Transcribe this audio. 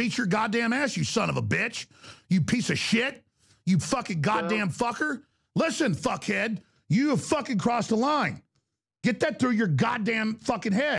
beat your goddamn ass, you son of a bitch. You piece of shit. You fucking goddamn fucker. Listen, fuckhead, you have fucking crossed the line. Get that through your goddamn fucking head.